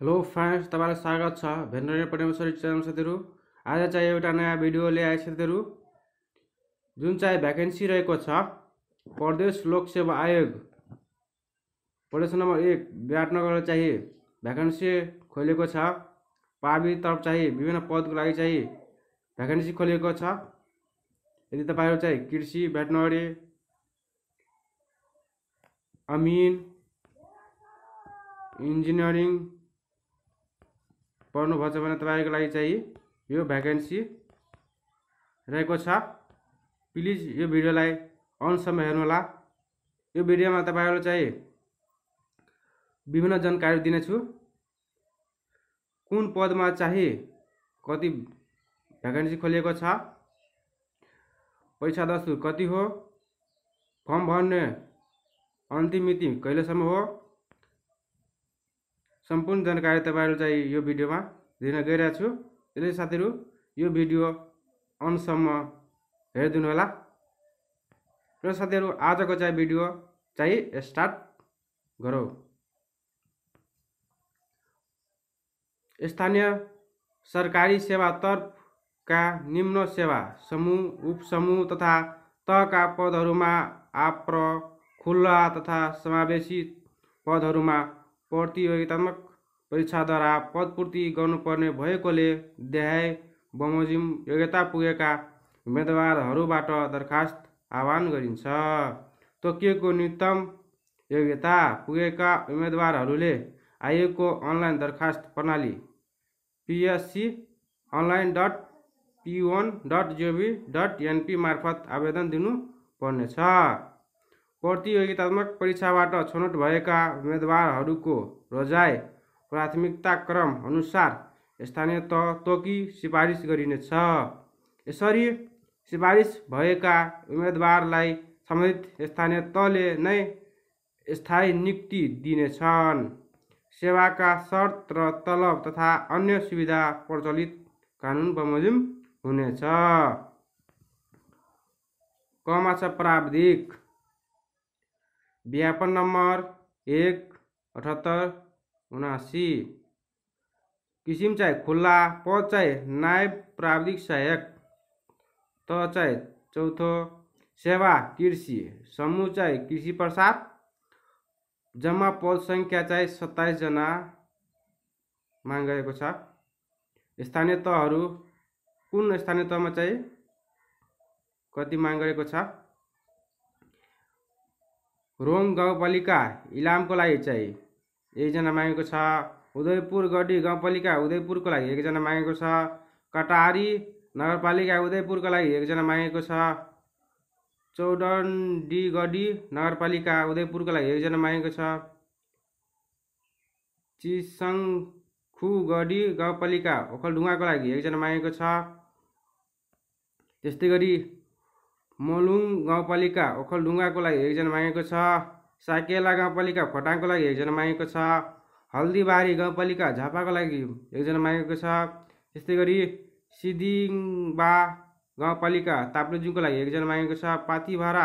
hello friends तपाईँलाई स्वागत छ भेटनरी पटेमेश्वरी च्यानल साथीहरू आज चाहिँ एउटा नयाँ भिडियो ल्याए साथीहरू जुन चाहिँ भ्याकेन्सी रहेको छ प्रदेश लोक सेवा आयोग प्रदेश नम्बर एक विराटनगर चाहिँ भ्याकेन्सी खोलेको छ तर्फ चाहिँ विभिन्न पदको लागि चाहिँ भ्याकेन्सी खोलिएको छ यदि तपाईँहरू चाहिँ कृषि भेटनरी अमिन इन्जिनियरिङ पढ्नुभएको छ भने तपाईँहरूको लागि चाहिँ यो भ्याकेन्सी रहेको छ प्लिज यो भिडियोलाई हेर्नु हेर्नुहोला यो भिडियोमा तपाईँहरू चाहिँ विभिन्न जानकारी दिनेछु कुन पदमा चाहिँ कति भ्याकेन्सी खोलिएको छ पैसा दस्तुर कति हो फर्म भर्ने अन्तिम मिति कहिलेसम्म हो सम्पूर्ण जानकारी तपाईँहरू चाहिँ यो भिडियोमा दिन गइरहेको छु त्यसले साथीहरू यो भिडियो अनसम्म हेरिदिनु होला र साथीहरू आजको चाहिँ भिडियो चाहिँ स्टार्ट गरौँ स्थानीय सरकारी सेवा तर्फका निम्न सेवा समूह उपसमूह तथा तहका पदहरूमा आप्र खुल्ला तथा समावेशी पदहरूमा प्रतियोगितात्मक परीक्षाद्वारा पदपूर्ति गर्नुपर्ने भएकोले देहाय बमोजिम योग्यता पुगेका उम्मेदवारहरूबाट दरखास्त आह्वान गरिन्छ तोकिएको न्यूनतम योग्यता पुगेका उम्मेदवारहरूले आयोगको अनलाइन दरखास्त प्रणाली पिएससी अनलाइन डट पिओन डट जिओभी डट एनपी मार्फत आवेदन दिनुपर्नेछ प्रतियोगितात्मक परीक्षाबाट छनौट भएका उम्मेदवारहरूको रोजाइ क्रम अनुसार स्थानीय तह तोकी सिफारिस गरिनेछ यसरी सिफारिस भएका उम्मेदवारलाई सम्बन्धित स्थानीय तहले नै स्थायी नियुक्ति दिनेछन् सेवाका शर्त र तलब तथा अन्य सुविधा प्रचलित कानुन बमोजिम हुनेछ कमा छ प्राविधिक विज्ञापन नम्बर एक अठहत्तर उनासी किसिम चाहिँ खुल्ला पद चाहिँ नायब प्राविधिक सहायक त चाहिँ चौथो सेवा कृषि समूह चाहिँ कृषि प्रसाद जम्मा पद सङ्ख्या चाहिँ सत्ताइसजना मागेको छ स्थानीय तहहरू कुन स्थानीय तहमा चाहिँ कति माग गरेको छ रोङ गाउँपालिका इलामको लागि चाहिँ एकजना मागेको छ उदयपुर गढी गाउँपालिका उदयपुरको लागि एकजना मागेको छ कटारी नगरपालिका उदयपुरको लागि एकजना मागेको छ चौडन्डी गढी नगरपालिका उदयपुरको लागि एकजना मागेको छ चिसङखुगढी गाउँपालिका ओखलढुङ्गाको लागि एकजना मागेको छ त्यस्तै गरी मोलुङ गाउँपालिका ओखलढुङ्गाको लागि एकजना मागेको छ साकेला गाउँपालिका खोटाङको लागि एकजना मागेको छ हल्दीबारी गाउँपालिका झापाको लागि एकजना मागेको छ त्यस्तै गरी सिदिङबा गाउँपालिका ताप्लेजुङको लागि एकजना मागेको छ पातिभारा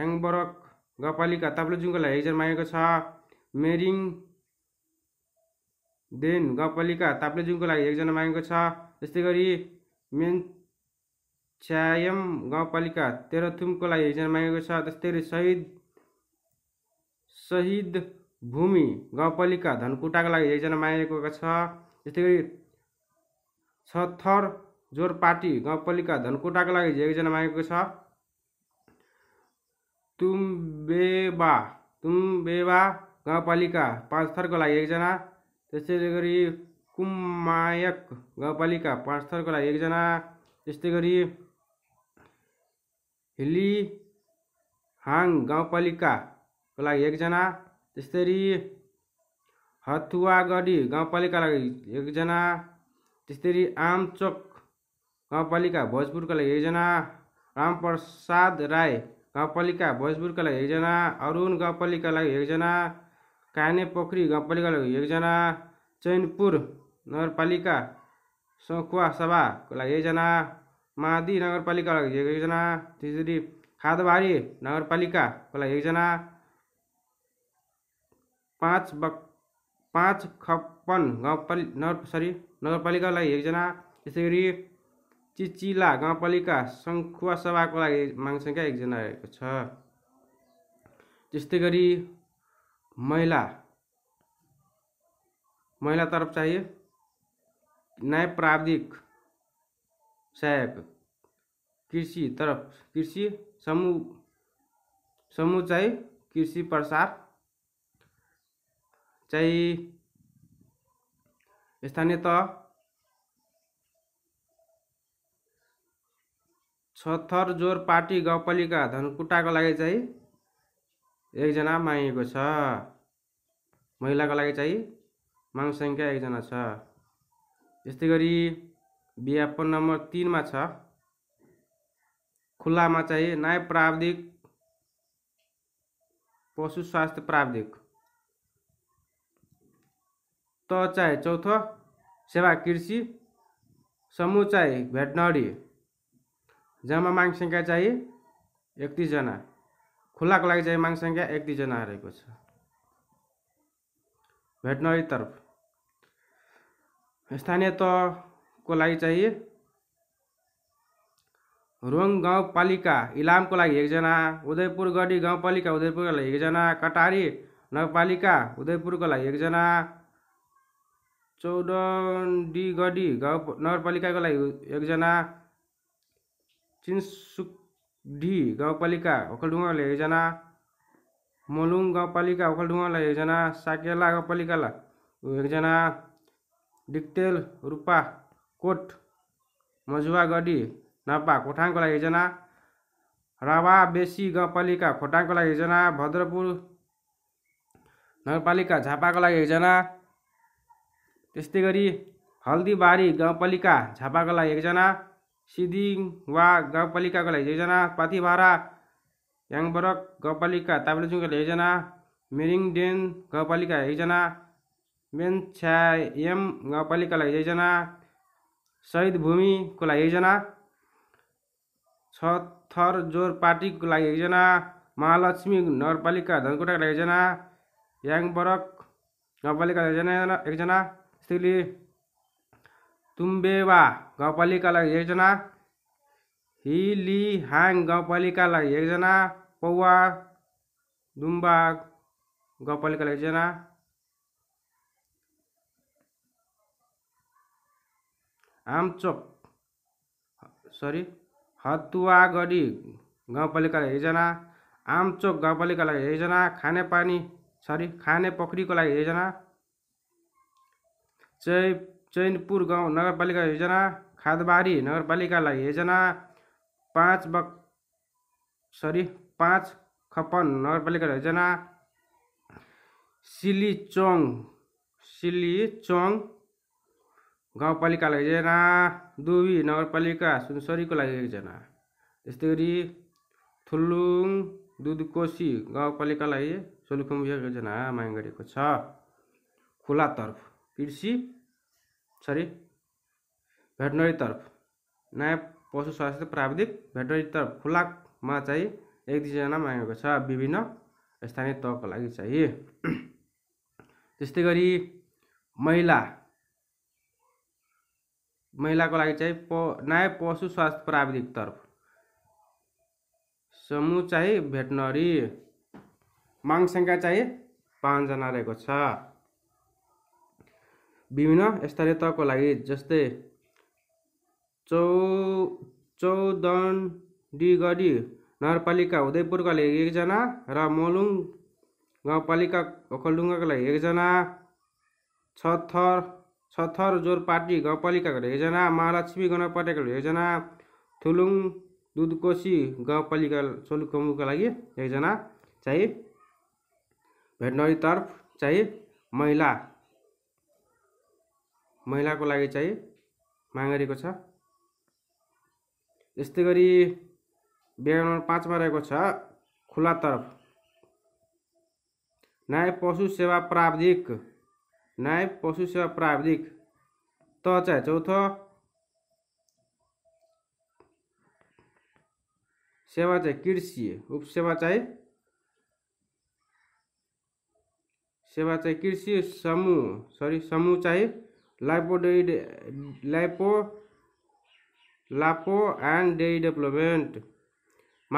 याङबरक गाउँपालिका ताप्लेजुङको लागि एकजना मागेको छ मेरिङ देन गाउँपालिका ताप्लेजुङको लागि एकजना मागेको छ त्यस्तै गरी मेन छ्यायम गाउँपालिका तेह्रथुमको लागि योजना मागेको छ त्यस्तै गरी शहीद शहीद भूमि गाउँपालिका धनकुटाको लागि योजना मागेको छ त्यस्तै गरी छथर जोरपाटी गाउँपालिका धनकुटाको लागि योजना मागेको छ तुम्बेबा तुम्बेबा गाउँपालिका पाँच थरको लागि एकजना त्यसै गरी कुमायक गाउँपालिका पाँच थरको लागि एकजना त्यस्तै गरी हिलिहाङ गाउँपालिकाको लागि एकजना त्यस्तरी हथुवागढी गाउँपालिकाको लागि एकजना त्यस्तरी आमचोक गाउँपालिका भोजपुरको लागि एकजना रामप्रसाद राई गाउँपालिका भोजपुरको लागि एकजना अरुण गाउँपालिका लागि एकजना काने पोखरी गाउँपालिका लागि एकजना चैनपुर नगरपालिका सखुवा सभाको लागि एकजना मादी नगरपालिकालाई एकजना त्यसरी खादबारी नगरपालिकालाई एकजना पाँच बक पाँच खप्पन गाउँपालि नगर सरी नगरपालिकालाई एकजना त्यसै गरी चिचिला गाउँपालिका सङ्खुवा सभाको लागि मागसङ्ख्या एकजना रहेको छ त्यस्तै गरी महिला महिला तर्फ चाहिए न्याय प्राविधिक सहायक कृषि तरफ कृषि समूह समूह चाहिँ कृषि प्रसार चाहिँ स्थानीय छथर जोर पार्टी गाउँपालिका धनकुटाको लागि चाहिँ एकजना मागेको छ महिलाको लागि चाहिँ माग सङ्ख्या एकजना छ यस्तै गरी विज्ञापन नम्बर तिनमा छ खुल्लामा चाहिँ न्याय प्राविधिक पशु स्वास्थ्य प्राविधिक त चाहे चौथो सेवा कृषि समूह चाहिँ भेटनरी जम्मा माग सङ्ख्या चाहिँ एकतिसजना खुल्लाको लागि चाहिँ माग सङ्ख्या एकतिसजना रहेको छ भेटनरी तर्फ स्थानीय तह को लागि चाहिँ रोङ गाउँपालिका इलामको लागि एकजना उदयपुर गढी गाउँपालिका उदयपुरको लागि एकजना कटारी नगरपालिका उदयपुरको लागि एकजना चौडडीगढी गाउँ नगरपालिकाको लागि एकजना चिन्सुकडी गाउँपालिका ओखलढुङ्गालाई एकजना मलुङ गाउँपालिका ओखलढुङ्गालाई एकजना साकेला गाउँपालिकालाई एकजना डिक्टेल रूपा कोट मजुवा गढी नपा खोटाङको लागि एकजना रावा बेसी गाउँपालिका खोटाङको लागि एकजना भद्रपुर नगरपालिका झापाको लागि एकजना त्यस्तै गरी हल्दीबारी गाउँपालिका झापाको लागि एकजना सिदिङवा गाउँपालिकाको लागि एकजना पाथिभारा याङबरक गाउँपालिका ताप्लेजुङको लागि एकजना मिरिङडेन गाउँपालिका एकजना मेन्छ्यायम गाउँपालिकालाई एकजना सहिद भूमिको लागि एकजना छथर जोर पार्टीको लागि एकजना महालक्ष्मी नगरपालिका धनकोटाको लागि एकजना याङबरक गाउँपालिका एकजना एकजना त्यसैले तुम्बेवा गाउँपालिकालाई एकजना हिलिहाङ गाउँपालिकालाई एकजना पौवा दुम्बा गाउँपालिकालाई एकजना आमचोक सरी हतुवागढी गाउँपालिका योजना आमचोक गाउँपालिका लागि योजना खानेपानी सरी खाने पोखरीको लागि योजना चै चैनपुर गाउँ नगरपालिका योजना खादबारी नगरपालिका लागि योजना पाँच बक सरी पाँच खपन नगरपालिका योजना सिलिचोङ सिलिचोङ गाउँपालिकालाई एकजना दुबी नगरपालिका सुनसरीको लागि एकजना त्यस्तै गरी थुलुङ दुधकोसी गाउँपालिकालाई सोलुखुम्बु योजना माग गरेको छ खुलातर्फ कृषि सरी तर्फ नयाँ पशु स्वास्थ्य प्राविधिक भेटनरीतर्फ खुलामा चाहिँ एक दुईजना मागेको छ विभिन्न स्थानीय तहको लागि चाहिँ त्यस्तै गरी महिला महिलाको लागि चाहिँ प नयाँ पशु स्वास्थ्य तर्फ समूह चाहिँ भेटनरी माग सङ्ख्या चाहिँ पाँचजना रहेको छ विभिन्न स्तरीय तहको लागि जस्तै चौ चौदण्डीगढी नगरपालिका उदयपुरका लागि एकजना र मोलुङ गाउँपालिका ओखलडुङ्गाको लागि एकजना छथर छथर जोरपाटी गाउँपालिकाको एकजना महालक्ष्मी गाउँपालिकाहरू योजना थुलुङ दुधकोसी गाउँपालिका सोलुखुम्बुका लागि एकजना चाहिँ भेटनरीतर्फ चाहिँ महिला महिलाको लागि चाहिँ मागेको छ यस्तै गरी बिहान नम्बर पाँचमा रहेको छ खुला तर्फ नयाँ पशु सेवा प्राविधिक नायब पशु सेवा प्राविधिक त आहे चौथो सेवा चाहिँ कृषि उपसेवा चाहिँ सेवा चाहिँ कृषि समूह सरी समूह चाहिँ लायपोडेड लाइपो लापो एन्ड डेरी डेभलपमेन्ट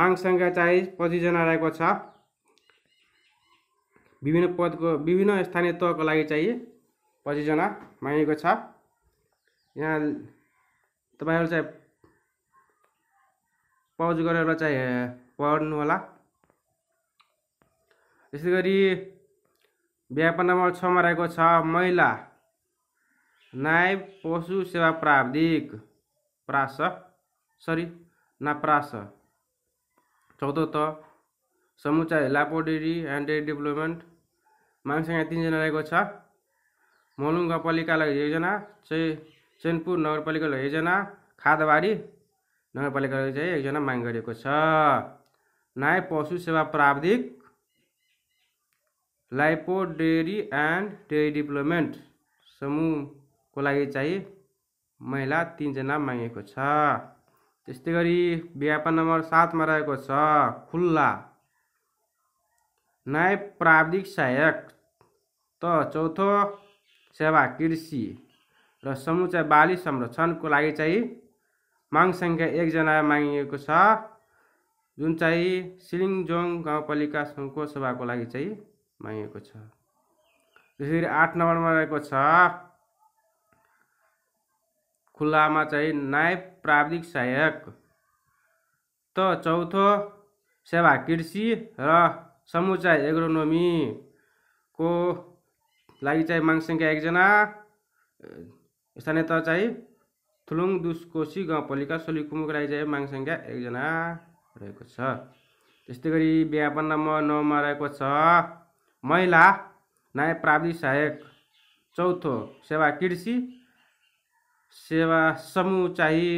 माग सङ्ख्या चाहिँ पच्चिसजना रहेको छ विभिन्न पदको विभिन्न स्थानीय तहको लागि चाहिँ पच्चिसजना मागेको छ यहाँ तपाईँहरू चाहिँ पाउज गरेर चाहिँ पढ्नुहोला त्यसै गरी विज्ञापन नम्बर छमा रहेको छ महिला नायब पशु सेवा प्राविधिक प्रास सरी नाप्रास चौथो त समुचा लापोडेरी एन्ड डेभलपमेन्ट यहाँ तिनजना रहेको छ मोलुङ गाउँपालिकालाई योजना चाहिँ चैनपुर नगरपालिकाको योजना खादबारी नगरपालिकालाई चाहिँ एकजना माग गरिएको छ नयाँ पशु सेवा प्राविधिक लाइपो डेरी एन्ड डेरी डिप्लोमेन्ट समूहको लागि चाहिँ महिला तिनजना मागेको छ त्यस्तै गरी विज्ञापन नम्बर सातमा रहेको छ खुल्ला नाय प्राविधिक सहायक त चौथो सेवा कृषि र समुचा बाली संरक्षणको लागि चाहिँ माग सङ्ख्या एकजना मागिएको छ जुन चाहिँ सिलिङजोङ गाउँपालिका सङ्घको सभाको लागि चाहिँ मागिएको छ त्यसरी आठ नम्बरमा रहेको छ खुल्लामा चाहिँ नायब प्राविधिक सहायक त चौथो सेवा कृषि र समुचा एग्रोनोमीको लागि चाहिँ माग सङ्ख्या एकजना स्थानीय तह चाहिँ थुलुङ दुसकोसी गाउँपालिका सोलिकुमुको लागि चाहिँ माग सङ्ख्या एकजना रहेको छ त्यस्तै गरी विज्ञापन नम्बर नौमा रहेको छ महिला न्याय प्राविधिक सहायक चौथो सेवा कृषि सेवा समूह चाहिँ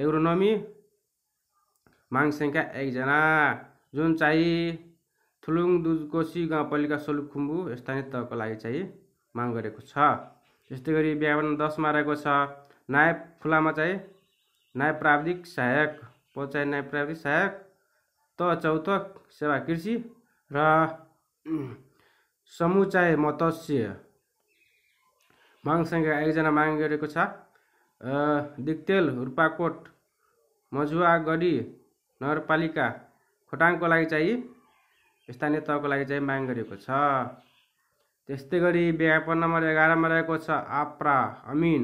एग्रोनोमी माग सङ्ख्या एकजना जुन चाहिँ थुलुङ दुजकोसी गाउँपालिका सोलुखुम्बु स्थानीय तहको लागि चाहिँ माग गरेको छ यस्तै गरी बिहान दसमा रहेको छ नायब खुलामा चाहिँ नायब प्राविधिक सहायक पञ्चायत नायब प्राविधिक सहायक त चौथक सेवा कृषि र समुचाय मत्स्य मागसँग एकजना माग गरेको छ दिक्तेल रुपाकोट मजुवागढी नगरपालिका खोटाङको लागि चाहिँ स्थानीय तहको लागि चाहिँ माग गरिएको छ त्यस्तै गरी विज्ञापन नम्बर एघारमा रहेको छ आप्रा अमिन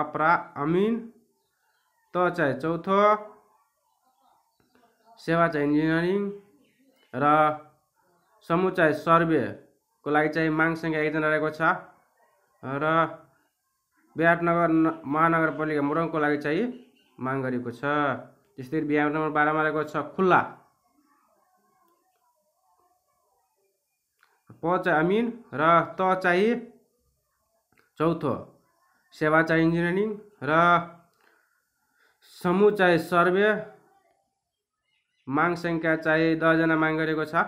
आप्रा अमिन त चाहिँ चौथो सेवा चाहिँ इन्जिनियरिङ र समुचाय सर्वेको लागि चाहिँ माग सङ्ख्या एकजना रहेको छ र विराटनगर महानगरपालिका मोरङको लागि चाहिँ माग गरेको छ त्यस्तै बिहान नम्बर बाह्रमा रहेको छ खुल्ला प चाहिँ अमिन र त चाहिँ चौथो सेवा चाहिँ इन्जिनियरिङ र समूह चाहिँ सर्वे माग सङ्ख्या चाहिँ दसजना माग गरेको छ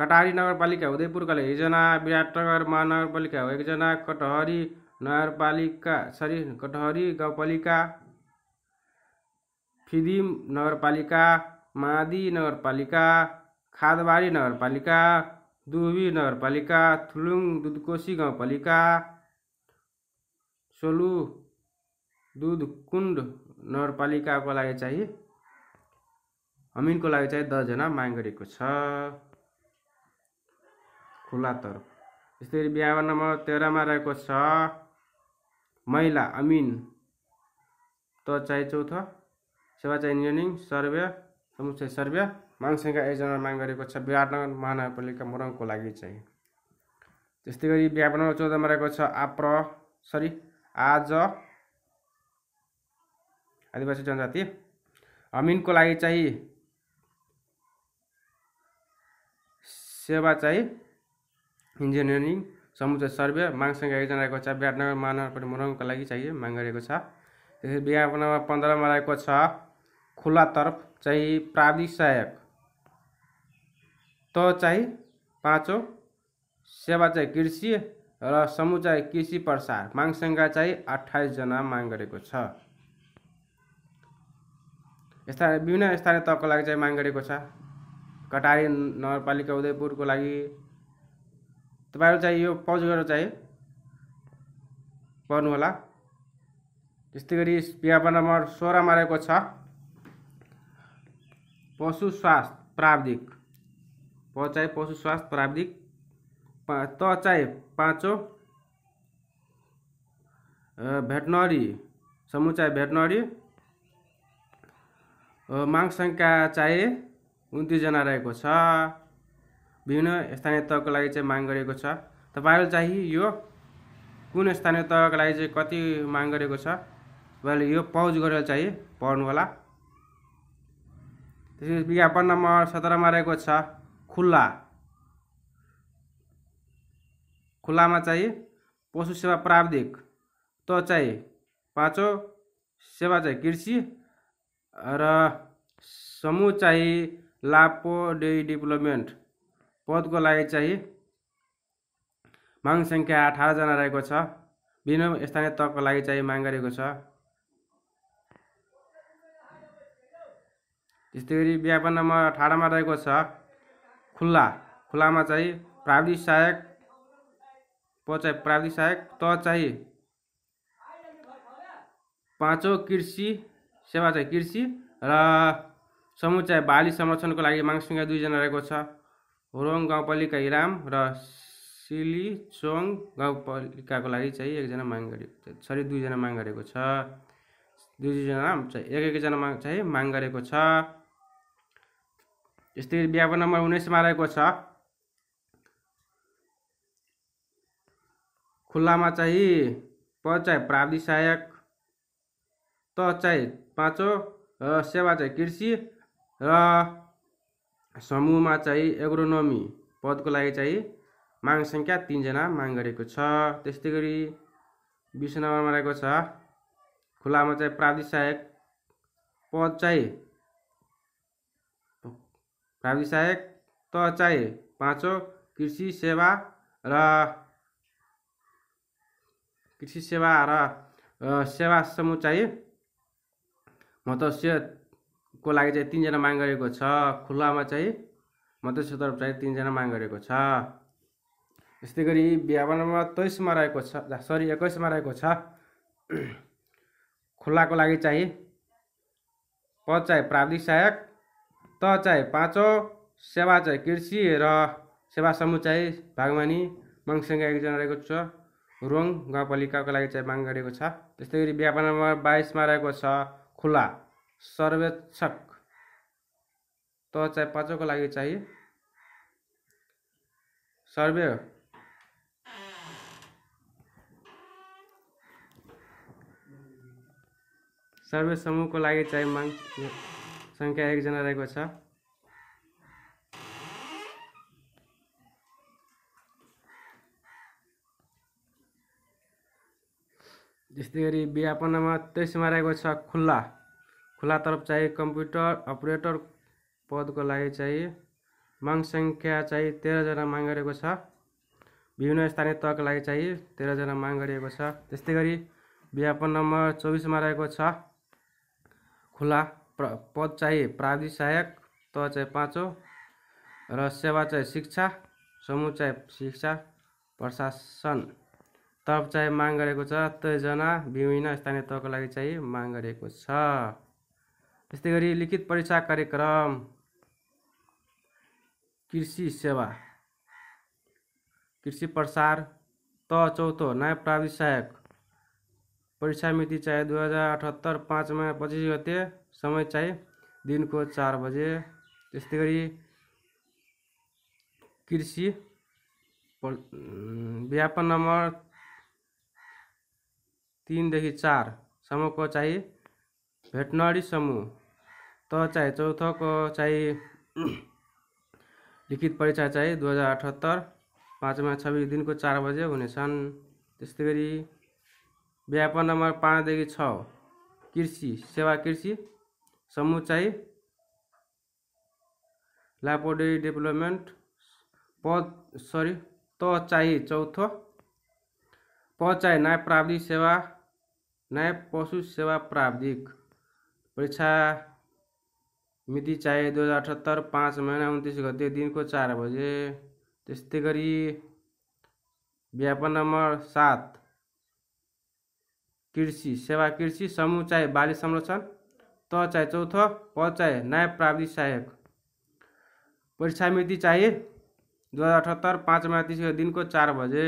कटारी नगरपालिका उदयपुरकाले एकजना विराटनगर महानगरपालिका हो एकजना कटहरी नगरपालिका सरी कटहरी गाउँपालिका फिदिम नगरपालिका मादी नगरपालिका खादबारी नगरपालिका दुबी नगरपालिका थुलुङ दुधकोसी गाउँपालिका सोलु दुधकुण्ड नगरपालिकाको लागि चाहिँ हमिनको लागि चाहिँ दसजना माग गरेको छ खुला तर यसरी बिहान नम्बर तेह्रमा रहेको छ महिला अमिन त चाहिँ चौथो सेवा चाहिँ इन्जिनियरिङ सर्वे समुच्चय सर्वे माङसेङका आयोजना माग गरेको छ विराटनगर महानगरपालिका मोरङको लागि चाहिँ त्यस्तै गरी विज्ञापन चौधमा रहेको छ आप्र सरी आज आदिवासी जनजाति हमिनको लागि चाहिँ सेवा चाहिँ इन्जिनियरिङ समुद्र सर्वे मागसँग आयोजना रहेको छ विराटनगर महानगरपालिका मोरङको लागि चाहिँ माग गरेको छ त्यसै विज्ञापनमा पन्ध्रमा रहेको छ खुला तर्फ चाहिँ प्राविधिक सहायक तह चाहिँ पाँचौँ सेवा चाहिँ कृषि र समुदाय कृषि प्रसार माङसङ्ख्या चाहिँ अठाइसजना माग गरेको छ यस्ता विभिन्न स्थानीय तहको लागि चाहिँ माग गरेको छ कटारी नगरपालिका उदयपुरको लागि तपाईँहरू चाहिँ यो पज गरेर चाहिँ पढ्नुहोला त्यस्तै गरी विज्ञापन नम्बर सोह्रमा रहेको छ पशु स्वास्थ्य प्राविधिक प चाहे पशु स्वास्थ्य प्राविधिक पा त चाहिँ पाँचो भेटनरी समूह चाहे भेटनरी माग सङ्ख्या चाहिँ उन्तिसजना रहेको छ विभिन्न स्थानीय तहको लागि चाहिँ माग गरेको छ तपाईँहरू चाहिँ यो कुन स्थानीय तहको लागि चाहिँ कति माग गरेको छ तपाईँहरूले यो पहुँच गरेर चाहिँ पढ्नु होला त्यसपछि विज्ञापन नम्बर सत्रमा रहेको छ खुल्ला खुल्लामा चाहिए पशु सेवा प्राविधिक त चाहिए पाँचौँ सेवा चाहिँ कृषि र समूह चाहिँ लापो डे डेभलपमेन्ट पदको लागि चाहिँ माग सङ्ख्या अठारजना रहेको छ विभिन्न स्थानीय तहको लागि चाहिँ माग गरेको छ त्यस्तै गरी नम्बर ठाडामा रहेको छ खुल्ला खुल्लामा चाहिँ प्राविधिक सहायक प चाहिँ प्राविधिक सहायक त चाहिँ पाँचौँ कृषि सेवा चाहिँ कृषि र समूह चाहिँ बाली संरक्षणको लागि माग दुईजना रहेको छ होरोङ गाउँपालिका इराम र सिलिचोङ गाउँपालिकाको लागि चाहिँ एकजना माग गरेको सरी दुईजना माग गरेको छ दुई दुईजना चाहिँ एक एकजना माग चाहिँ माग गरेको छ त्यस्तै विज्ञापन नम्बर उन्नाइसमा रहेको छ खुल्लामा चाहिँ पद चाहिँ प्राविधिक सहायक त चाहिँ पाँचौँ र सेवा चाहिँ कृषि र समूहमा चाहिँ एग्रोनोमी पदको लागि चाहिँ माग सङ्ख्या तिनजना माग गरेको छ त्यस्तै गरी बिस नम्बरमा रहेको छ खुलामा चाहिँ प्राविधिक सहायक पद चाहिँ व्यावसायिक त चाहिँ पाँचौँ कृषि सेवा र कृषि सेवा र सेवा समूह चाहिँ मत्स्यको लागि चाहिँ तिनजना माग गरेको छ खुल्लामा चाहिँ मत्स्य तर्फ चाहिँ तिनजना माग गरेको छ त्यस्तै गरी नम्बर तेइसमा रहेको छ सरी एक्काइसमा रहेको छ खुल्लाको लागि चाहिँ पद चाहिँ प्राविधिक सहायक त चाहिँ पाँचौँ सेवा चाहिँ कृषि र सेवा समूह चाहिँ बागवानी मङसँग एकजना रहेको छ रोङ गाउँपालिकाको लागि चाहिँ माग गरेको छ त्यस्तै गरी व्यापार नम्बर बाइसमा रहेको छ खुला सर्वेक्षक त चाहिँ पाँचौँको लागि चाहिँ सर्वे सर्वे समूहको लागि चाहिँ माग सङ्ख्या एकजना रहेको छ त्यस्तै गरी व्यापनमा तेइसमा रहेको छ खुल्ला खुल्ला तर्फ चाहिँ कम्प्युटर अपरेटर पदको लागि चाहिँ माग सङ्ख्या चाहिँ तेह्रजना माग गरेको छ विभिन्न स्थानीय तहको लागि चाहिँ तेह्रजना माग गरिएको छ त्यस्तै गरी विज्ञापन नम्बर चौबिसमा रहेको छ खुला पद चाहिँ प्राविधिक सहायक त चाहिँ पाँचौँ र सेवा चाहिँ शिक्षा समूह चाहिँ शिक्षा प्रशासन तप चाहिँ माग गरेको छ तयजना विभिन्न स्थानीय तहको लागि चाहिँ माग गरेको छ त्यस्तै गरी लिखित परीक्षा कार्यक्रम कृषि सेवा कृषि प्रसार त चौथो नयाँ प्राविधिक सहायक परीक्षा मिति चाहिँ दुई हजार अठहत्तर पाँचमा पच्चिस गते समय दिन को चार बजे ये गरी कृषि व्यापन चार समूह को चाहिए भेटनरी समूह त चौथ को चाहिए लिखित परीक्षा चाहिए दो हजार अठहत्तर में छब्बीस दिन को चार बजे होने त्यस्तै गरी नंबर पाँच देखि छ कृषि सेवा कृषि समुचाय ल्याबोरेटरी डेभलपमेन्ट पद सरी त चाहिँ चौथो प चाहिए न्याय प्राविधिक सेवा नयाँ पशु सेवा प्राविधिक परीक्षा मिति चाहिए दुई हजार अठहत्तर पाँच महिना उन्तिस गते दिनको चार बजे त्यस्तै गरी व्यापन नम्बर सात कृषि सेवा कृषि समूह बाली संरक्षण त चाहे चौथो प चाहे नायब प्राविधिक सहायक परीक्षा मिति चाहिँ दुई हजार अठहत्तर पाँच मार्च दिनको चार बजे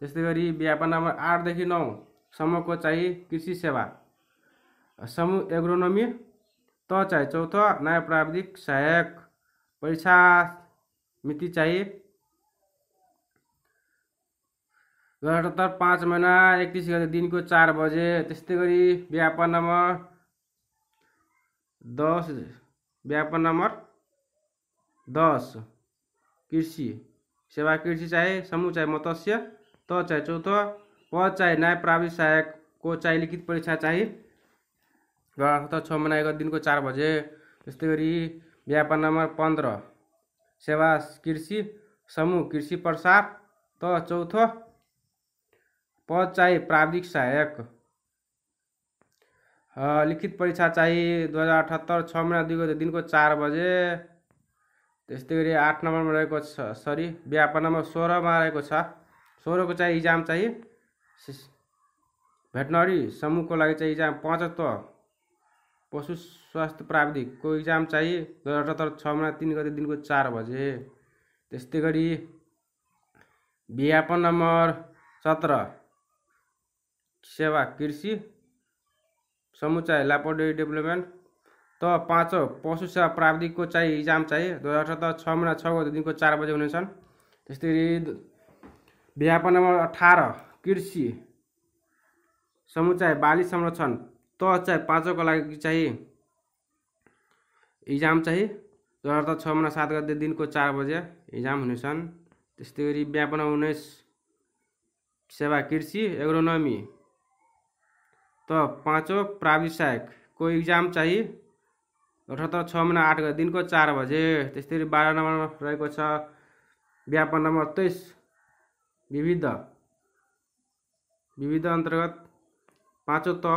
त्यस्तै गरी व्यापार नम्बर आठदेखि नौसम्मको चाहिँ कृषि सेवा समूह एग्रोनोमी त चाहे चौथो नयाँ प्राविधिक सहायक परीक्षा मिति चाहिँ दुई हजार अठहत्तर पाँच महिना एकतिस गते दिनको चार बजे त्यस्तै गरी व्यापार नम्बर दस व्यापन नम्बर दस कृषि सेवा कृषि चाहे समूह चाहे मत्स्य त चाहे चौथो पद चाहे नयाँ प्राविधिक सहायकको चाहिँ लिखित परीक्षा चाहिँ गराउँछ छ महिना एक दिनको चार बजे त्यस्तै गरी व्यापार नम्बर पन्ध्र सेवा कृषि समूह कृषि प्रसार त चौथो पद चाहे प्राविधिक सहायक लिखित परीक्षा चाहिँ दुई हजार अठहत्तर छ महिना दुई गते दिनको चार बजे त्यस्तै गरी आठ नम्बरमा रहेको छ सरी व्यापार नम्बर सोह्रमा रहेको छ सोह्रको चाहिँ इक्जाम चाहिँ भेटनरी समूहको लागि चाहिँ इक्जाम पचहत्तर पशु स्वास्थ्य प्राविधिकको इक्जाम चाहिँ दुई हजार अठहत्तर छ महिना तिन गते दिनको चार बजे त्यस्तै गरी विज्ञापन नम्बर सत्र सेवा कृषि समुचाय ल्याबोरेटरी डेभलपमेन्ट त पाँचौँ पशु सेवा प्राविधिकको चाहिँ इक्जाम चाहिँ दुई हजार अठार छ महिना छ दिनको चार बजे हुनेछन् त्यस्तै गरी विज्ञापन नम्बर अठार कृषि समुचाय बाली संरक्षण त चाहिँ पाँचौँको लागि चाहिँ इक्जाम चाहिँ दुई हजार छ महिना सात गते दिनको चार बजे इक्जाम हुनेछन् त्यस्तै गरी विज्ञापन उन्नाइस सेवा कृषि एग्रोनोमी त पाँचों प्राविषयक को इक्जाम चाहिँ अठहत्तर छ महिना आठ दिनको चार बजे त्यस्तै बाह्र नम्बर रहेको छ व्यापार नम्बर तेइस विविध विविध अन्तर्गत पाँचौँ त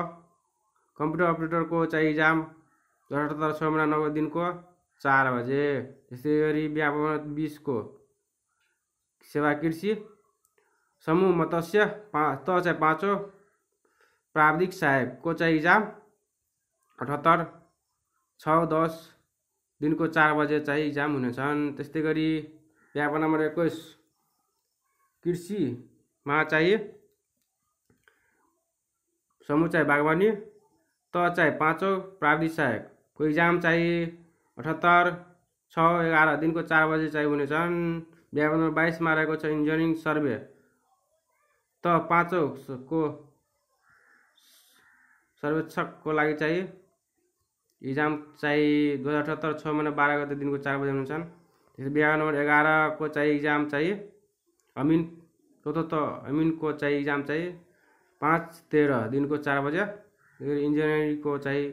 कम्प्युटर अपरेटरको चाहिँ इक्जाम अठहत्तर छ महिना नौ दिनको चार बजे त्यस्तै गरी व्यापार बिसको सेवा कृषि समूह मत्स्य पा त चाहिँ पाँचौँ प्राविधिक सहायकको चाहिँ इक्जाम अठहत्तर छ दस दिनको चार बजे चाहिँ इक्जाम हुनेछन् त्यस्तै गरी व्यापार नम्बर एक्काइस कृषिमा चाहिँ चाहिँ बागवानी त चाहिँ पाँचौँ प्राविधिक सहायकको इक्जाम चाहिँ अठहत्तर छ एघार दिनको चार बजे चाहिँ हुनेछन् व्यापार नम्बर बाइसमा रहेको छ इन्जिनियरिङ सर्वे त पाँचौँको सर्वेक्षकको लागि चाहिँ इक्जाम चाहिँ दुई हजार अठहत्तर छ महिना बाह्र गते दिनको चार बजे हुन्छन् त्यसपछि बिहा नम्बर एघारको चाहिँ इक्जाम चाहिँ अमिन त अमिनको चाहिँ इक्जाम चाहिँ पाँच तेह्र दिनको चार बजे इन्जिनियरिङको चाहिँ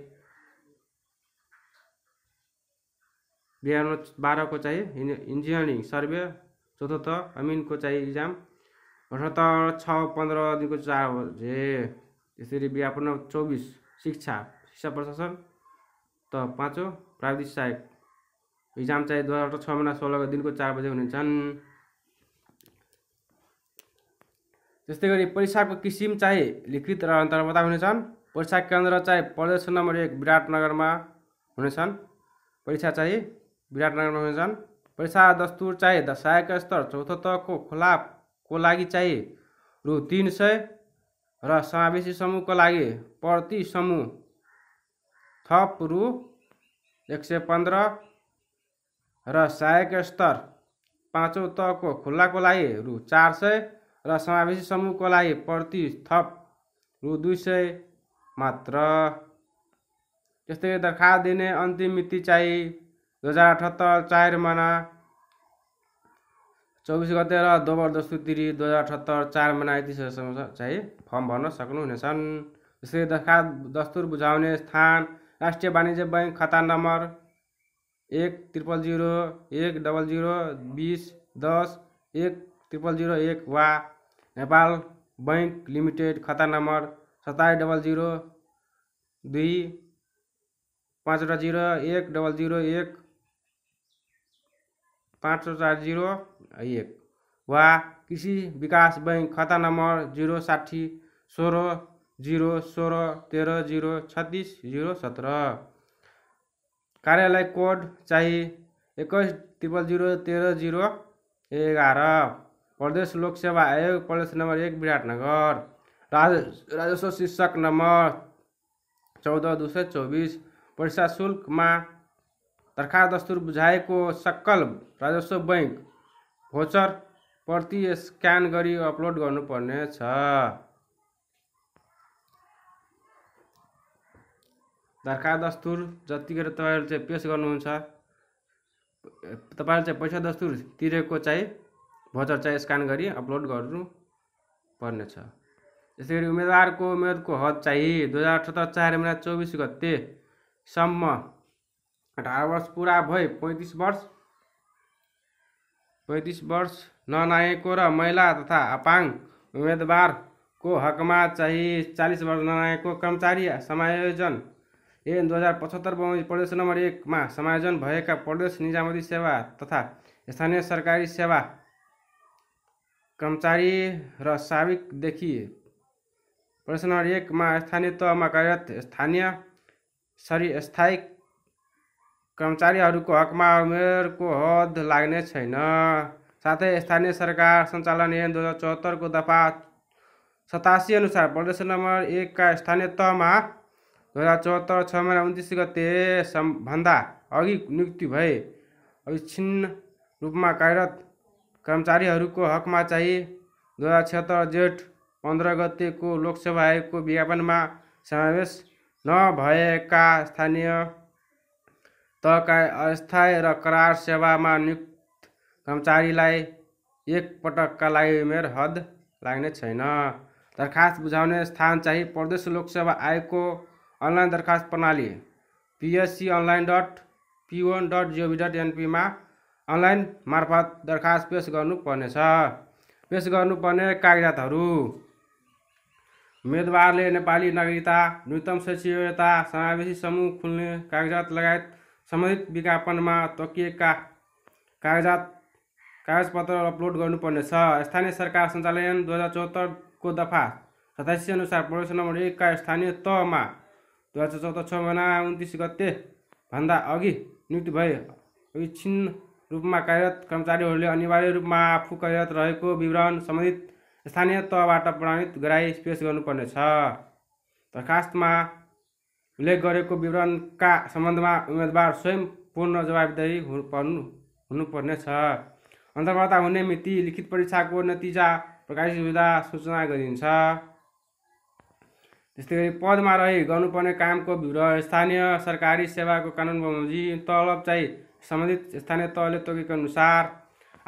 बिहान बाह्रको चाहिँ इन्जिनियरिङ सर्वे चौथो अमिनको चाहिँ इक्जाम अठहत्तर छ पन्ध्र दिनको चार बजे यसरी व्यापन चौबिस शिक्षा शिक्षा प्रशासन त पाँचौँ प्राविधिक सहायक इक्जाम चाहिँ दुई छ महिना सोह्रको दिनको चार बजे हुनेछन् त्यस्तै गरी परीक्षाको किसिम चाहिँ लिखित र अन्तर्वता हुनेछन् परीक्षा केन्द्र चाहिँ प्रदेश नम्बर एक विराटनगरमा हुनेछन् परीक्षा चाहिँ विराटनगरमा हुनेछन् परीक्षा दस्तुर चाहिँ सहायक स्तर चौथो तहको खोलाको लागि चाहिँ रु तिन सय र समावेशी समूहको लागि प्रति समूह थप रु एक सय पन्ध्र र सहायक स्तर पाँचौँ तहको खुल्लाको लागि रु चार सय र समावेशी समूहको लागि प्रति थप रु दुई सय मात्र त्यस्तै दरखास्त दिने अन्तिम मिति चाहिँ दुई हजार अठहत्तर चार महिना चौबिस गते र दोबर तिरी दुई हजार अठहत्तर चार महिना यति चाहिँ फर्म भर्न सक्नुहुनेछन् जस्तै दखा दस्तुर बुझाउने स्थान राष्ट्रिय वाणिज्य बैङ्क खाता नम्बर एक त्रिपल जिरो एक डबल जिरो बिस दस एक त्रिपल जिरो एक वा नेपाल बैङ्क लिमिटेड खाता नम्बर सत्ताइस डबल जिरो दुई पाँचवटा जिरो एक डबल जिरो एक पाँचवटा जिरो एक वा कृषि विकास बैङ्क खाता नम्बर जिरो साठी सोह्र जिरो सोह्र तेह्र जिरो छत्तिस जिरो सत्र कार्यालय कोड चाहिँ एक्काइस ट्रिपल जिरो तेह्र जिरो एघार प्रदेश लोकसेवा आयोग प्रदेश नम्बर एक विराटनगर राज राजस्व शीर्षक नम्बर चौध दुई सय चौबिस पैसा शुल्कमा तर्खा दस्तुर बुझाएको सकल राजस्व बैङ्क भोचर प्रति स्क्यान गरी अपलोड गर्नुपर्नेछ धर्का दस्तुर जतिखेर तपाईँहरू चाहिँ पेस गर्नुहुन्छ तपाईँहरू चाहिँ पैसा दस्तुर तिरेको चाहिँ भोटर चाहिँ स्क्यान गरी अपलोड गर्नु पर्नेछ यसै गरी उम्मेदवारको उमेरको हद चाहिँ दुई हजार अठहत्तर चार महिना चौबिस गतेसम्म अठार वर्ष पुरा भए पैँतिस वर्ष पैँतिस वर्ष ननाएको र महिला तथा अपाङ उम्मेदवारको हकमा चाहिँ चालिस वर्ष ननाएको कर्मचारी समायोजन एन दुई हजार पचहत्तरमा प्रदेश नम्बर एकमा समायोजन भएका प्रदेश निजामती सेवा तथा स्थानीय सरकारी सेवा कर्मचारी र साविकदेखि प्रदेश नम्बर एकमा स्थानीय तहमा कार्यरत स्थानीय सरी स्थायी कर्मचारीहरूको हकमा उमेरको हद लाग्ने छैन साथै स्थानीय सरकार सञ्चालन ऐन दुई हजार चौहत्तरको दफा सतासी अनुसार प्रदेश नम्बर एकका स्थानीय तहमा दुई हजार चौहत्तर छ महिना उन्तिस भन्दा अघि नियुक्ति भए अविच्छिन्न रूपमा कार्यरत कर्मचारीहरूको हकमा चाहिँ दुई हजार छत्तर जेठ पन्ध्र गतेको लोकसभा आयोगको विज्ञापनमा समावेश नभएका स्थानीय तहका अस्थायी र करार सेवामा नियुक्त कर्मचारीलाई एकपटकका लागि उमेर हद लाग्ने छैन दरखास्त बुझाउने स्थान चाहिँ प्रदेश लोकसेवा आयोगको अनलाइन दरखास्त प्रणाली पिएससी अनलाइन डट पिओन डट जिओभी डट एनपीमा अनलाइन मार्फत दरखास्त पेस गर्नुपर्नेछ पेस गर्नुपर्ने कागजातहरू उम्मेदवारले नेपाली नागरिकता न्यूनतम सचिवता समावेशी समूह खुल्ने कागजात लगायत सम्बन्धित विज्ञापनमा तोकिएका कागजात कागजपत्र अपलोड गर्नुपर्नेछ स्थानीय सरकार सञ्चालन दुई हजार चौहत्तरको दफा सतासी अनुसार प्रवेश नम्बर एकका स्थानीय तहमा दुई हजार चौध छ महिना उन्तिस गते भन्दा अघि नियुक्ति भए इच्छिन रूपमा कार्यरत कर्मचारीहरूले अनिवार्य रूपमा आफू कार्यरत रहेको विवरण सम्बन्धित स्थानीय तहबाट प्रमाणित गराई पेस गर्नुपर्नेछ दरखास्तमा उल्लेख गरेको विवरणका सम्बन्धमा उम्मेदवार स्वयं पूर्ण जवाबदारी पर्नु हुनुपर्नेछ अन्तर्वार्ता हुने मिति लिखित परीक्षाको नतिजा प्रकाशित हुँदा सूचना गरिन्छ त्यस्तै गरी पदमा रहि गर्नुपर्ने कामको र स्थानीय सरकारी सेवाको कानुन बमोजिम तलब चाहिँ सम्बन्धित स्थानीय तहले तोकेको अनुसार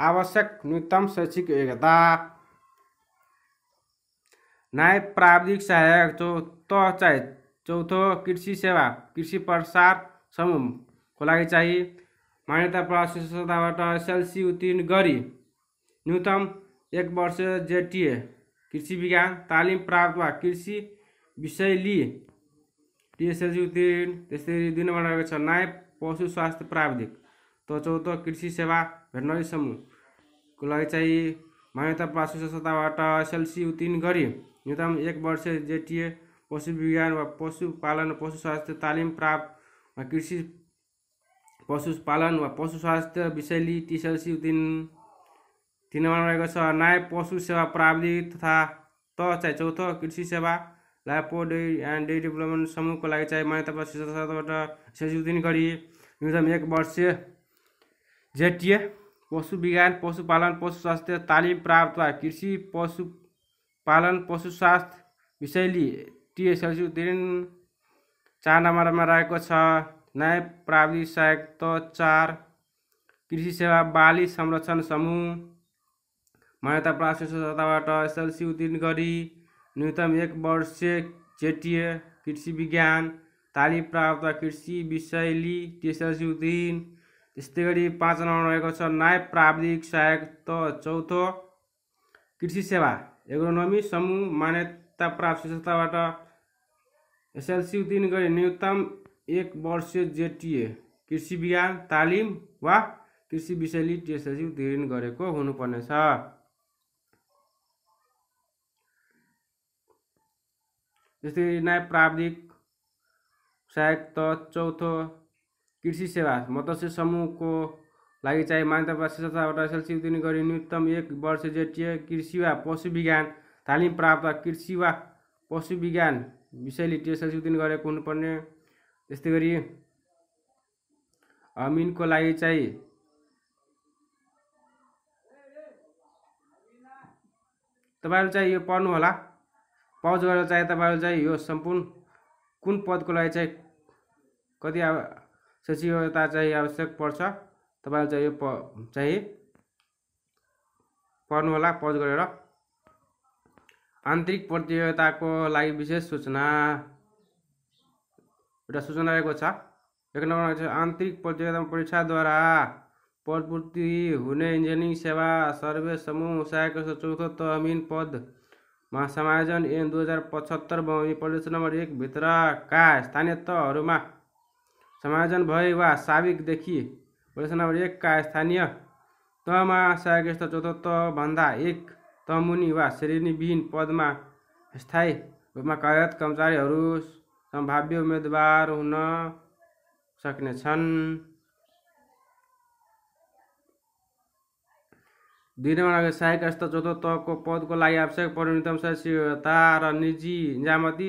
आवश्यक न्यूनतम शैक्षिक योग्यता नायब प्राविधिक सहायक चौथ तह चाहिँ चौथो कृषि सेवा कृषि प्रसार समूहको लागि चाहिँ मान्यता प्रशासनबाट एसएलसी उत्तीर्ण गरी न्यूनतम एक वर्ष जेटिए कृषि विज्ञान तालिम प्राप्त वा कृषि विषय लिए टिएसएलसी उत्तीर्ण त्यसरी दुई नम्बरमा रहेको छ न्याय पशु स्वास्थ्य प्राविधिक त चौथो कृषि सेवा भेटनरी समूहको लागि चाहिँ मान्यता पशु संस्थाबाट एसएलसी उत्तीर्ण गरी न्यूनतम एक वर्ष जेटिए पशु विज्ञान वा पशुपालन पशु स्वास्थ्य तालिम प्राप्त कृषि पशुपालन वा पशु स्वास्थ्य विषय लि टिएसएलसी उत्तीर्ण तिन नम्बरमा रहेको छ नायब पशु सेवा प्राविधिक तथा त चाहिँ चौथो कृषि सेवा लापो डेरी एन्ड डेरी डेभलपमेन्ट समूहको लागि चाहिँ मान्यता प्राप्त संस्थाबाट शैक्षिक दिन गरी न्यूनतम एक वर्षीय जेटिए पशु विज्ञान पशुपालन पशु स्वास्थ्य तालिम प्राप्त वा कृषि पशुपालन पशु स्वास्थ्य विषय लिए टिए दिन चार नम्बरमा रहेको छ नयाँ प्राविधिक त चार कृषि सेवा बाली संरक्षण समूह मान्यता प्राप्त संस्थाबाट एसएलसी उत्तीर्ण गरी न्यूनतम एक वर्ष से कृषि विज्ञान तालिम प्राप्त कृषि विषयली त्यसपछि दिन त्यस्तै गरी पाँच नम्बरमा रहेको छ नायब प्राविधिक सहायक त चौथो कृषि सेवा एग्रोनोमी समूह मान्यता प्राप्त संस्थाबाट एसएलसी उत्तीर्ण गरी न्यूनतम एक वर्षीय जेटिए कृषि विज्ञान तालिम वा कृषि विषयली टिएसएलसी उत्तीर्ण गरेको हुनुपर्नेछ जस्तै न्याय प्राविधिक सहायक त चौथो कृषि सेवा मत्स्य समूहको लागि चाहिँ मान्यता प्राप्त शिक्षाबाट एसएलसी उत्तीर्ण गरी न्यूनतम एक वर्ष जेटिए कृषि वा पशु विज्ञान तालिम प्राप्त कृषि वा पशु विज्ञान विषयले टिएसएलसी उत्तीर्ण गरेको हुनुपर्ने त्यस्तै गरी मिनको लागि चाहिँ तपाईँहरू चाहिँ यो पढ्नुहोला पहुँच गरेर चाहिँ तपाईँहरू चाहिँ यो सम्पूर्ण कुन पदको लागि चाहिँ कति आव सचिवता चाहिँ आवश्यक पर्छ तपाईँहरू चाहिँ यो प चाहिँ पढ्नुहोला पज गरेर आन्तरिक प्रतियोगिताको लागि विशेष सूचना एउटा सूचना रहेको छ एक नम्बर चाहिँ आन्तरिक प्रतियोगितामा परीक्षाद्वारा पदपूर्ति हुने इन्जिनियरिङ सेवा सर्वे समूह सहायक चौथो तहमिन पद महासमायोजन एन दुई हजार पचहत्तर प्रदेश नम्बर एकभित्रका स्थानीय तहहरूमा समायोजन भए वा साविकदेखि प्रदेश नम्बर एकका स्थानीय तहमा सहायक स्तर चौथो तहभन्दा एक तमुनि वा श्रेणीविहीन पदमा स्थायी रूपमा कार्यरत कर्मचारीहरू सम्भाव्य उम्मेदवार हुन सक्नेछन् दुई नम्बर सहायक स्तर चौथो तहको पदको लागि आवश्यक पर्ने न्यूनतम र निजी निजामती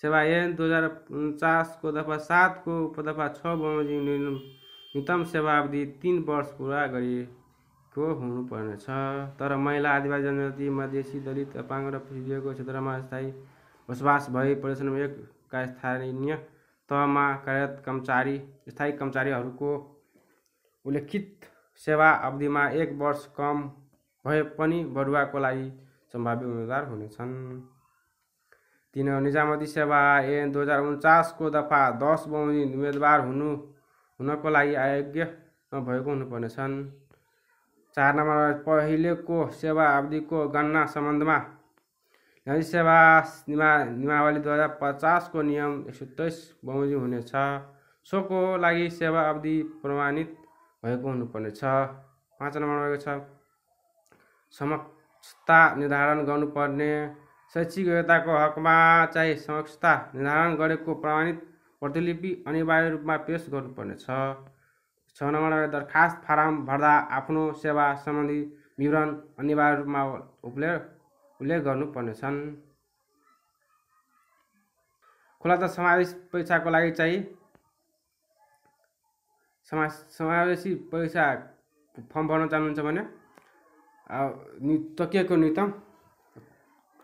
सेवा ऐन दुई हजार उन्चासको दफा सातको उपदफा छ बमोजिम न्यूनतम सेवा अवधि तिन वर्ष पुरा गरिएको हुनुपर्नेछ तर महिला आदिवासी जनजाति मधेसी दलित अपाङ्ग र पृथ्वीको क्षेत्रमा स्थायी बसोबास भई प्रदर्शन एकका स्थानीय तहमा कार्यरत कर्मचारी स्थायी कर्मचारीहरूको उल्लेखित सेवा अवधिमा एक वर्ष कम भए पनि बढुवाको लागि सम्भाव्य उम्मेद्वार हुनेछन् तिन निजामती सेवा ऐन दुई हजार उन्चासको दफा दस बहुनी उम्मेदवार हुनु हुनको लागि आयोग्य नभएको हुनुपर्नेछन् चार नम्बर पहिलेको सेवा अवधिको गणना सम्बन्धमा निजामती सेवा निमा निमावली दुई हजार पचासको नियम एक सय तेइस बमोजिम हुनेछ सोको लागि सेवा अवधि प्रमाणित भएको हुनुपर्नेछ पाँच नम्बरमा छ समक्षता निर्धारण गर्नुपर्ने शैक्षिक योग्यताको हकमा चाहिँ समक्षता निर्धारण गरेको प्रमाणित प्रतिलिपि अनिवार्य रूपमा पेस गर्नुपर्नेछ छ नम्बरमा दरखास्त फारम भर्दा आफ्नो सेवा सम्बन्धी विवरण अनिवार्य रूपमा उल्लेख उल्लेख गर्नुपर्नेछन् खुला त समावेश परीक्षाको लागि चाहिँ समा समावेशी परीक्षा फर्म भर्न चाहनुहुन्छ भने नि तोकिएको त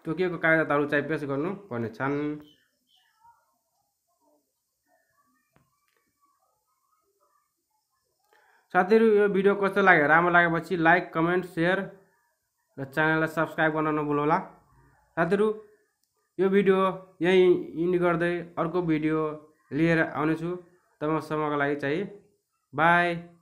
तोकिएको कागजातहरू चाहिँ पेस गर्नु पर्ने छन् साथीहरू यो भिडियो कस्तो लाग्यो राम्रो लागेपछि लाइक कमेन्ट सेयर र च्यानललाई सब्सक्राइब गर्न नभुलोला साथीहरू यो भिडियो यहीँ इन्ड गर्दै अर्को भिडियो लिएर आउनेछु तपाईँसम्मको लागि चाहिँ बाई